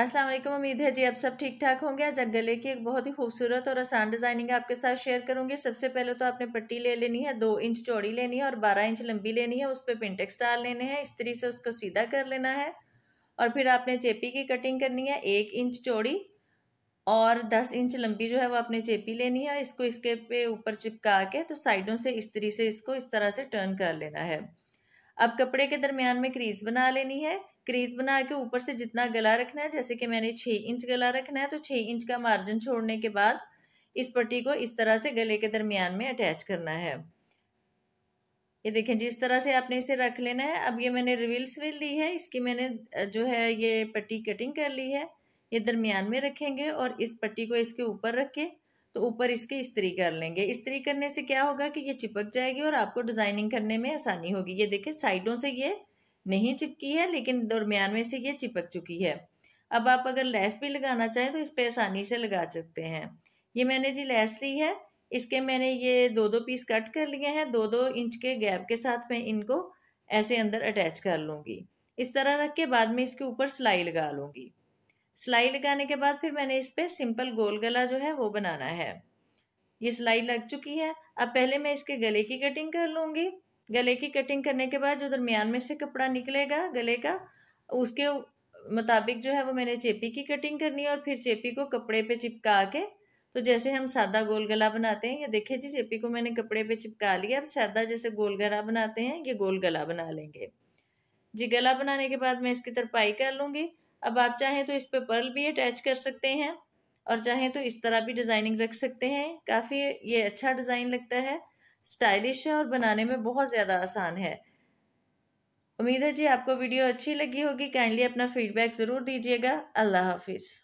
अस्सलाम वालेकुम उम्मीद है जी आप सब ठीक ठाक होंगे आज गले की एक बहुत ही खूबसूरत और आसान डिज़ाइनिंग आपके साथ शेयर करूंगी सबसे पहले तो आपने पट्टी ले लेनी है दो इंच चौड़ी लेनी है और बारह इंच लंबी लेनी है उस पर पिंटेक्स डाल लेने हैं इस तरीके से उसको सीधा कर लेना है और फिर आपने चेपी की कटिंग करनी है एक इंच चौड़ी और दस इंच लंबी जो है वो आपने चेपी लेनी है इसको इसके पे ऊपर चिपका के तो साइडों से इस तरीके से इसको इस तरह से टर्न कर लेना है अब कपड़े के दरमियान में क्रीज बना लेनी है क्रीज बना के ऊपर से जितना गला रखना है जैसे कि मैंने छः इंच गला रखना है तो छः इंच का मार्जिन छोड़ने के बाद इस पट्टी को इस तरह से गले के दरमियान में अटैच करना है ये देखें जी इस तरह से आपने इसे रख लेना है अब ये मैंने रिविल्स स्विल ली है इसकी मैंने जो है ये पट्टी कटिंग कर ली है ये दरमियान में रखेंगे और इस पट्टी को इसके ऊपर रख के तो ऊपर इसके इस्त्री कर लेंगे इस्त्री करने से क्या होगा कि ये चिपक जाएगी और आपको डिज़ाइनिंग करने में आसानी होगी ये देखें साइडों से ये नहीं चिपकी है लेकिन दरमियान में से ये चिपक चुकी है अब आप अगर लैस भी लगाना चाहें तो इस पर आसानी से लगा सकते हैं ये मैंने जी लैस ली है इसके मैंने ये दो दो पीस कट कर लिए हैं दो दो इंच के गैप के साथ मैं इनको ऐसे अंदर अटैच कर लूँगी इस तरह रख के बाद में इसके ऊपर सिलाई लगा लूँगी सिलाई लगाने के बाद फिर मैंने इस पर सिंपल गोल गला जो है वो बनाना है ये सिलाई लग चुकी है अब पहले मैं इसके गले की कटिंग कर लूँगी गले की कटिंग करने के बाद जो दरमियान में से कपड़ा निकलेगा गले का उसके मुताबिक जो है वो मैंने चेपी की कटिंग करनी है और फिर चेपी को कपड़े पे चिपका के तो जैसे हम सादा गोल गला बनाते हैं ये देखिए जी चेपी को मैंने कपड़े पे चिपका लिया अब सादा जैसे गोल गला बनाते हैं ये गोल गला बना लेंगे जी गला बनाने के बाद मैं इसकी तरपाई कर लूँगी अब आप चाहें तो इस पर पर्ल भी अटैच कर सकते हैं और चाहें तो इस तरह भी डिज़ाइनिंग रख सकते हैं काफ़ी ये अच्छा डिज़ाइन लगता है स्टाइलिश है और बनाने में बहुत ज़्यादा आसान है उम्मीद है जी आपको वीडियो अच्छी लगी होगी काइंडली अपना फीडबैक ज़रूर दीजिएगा अल्लाह हाफिज़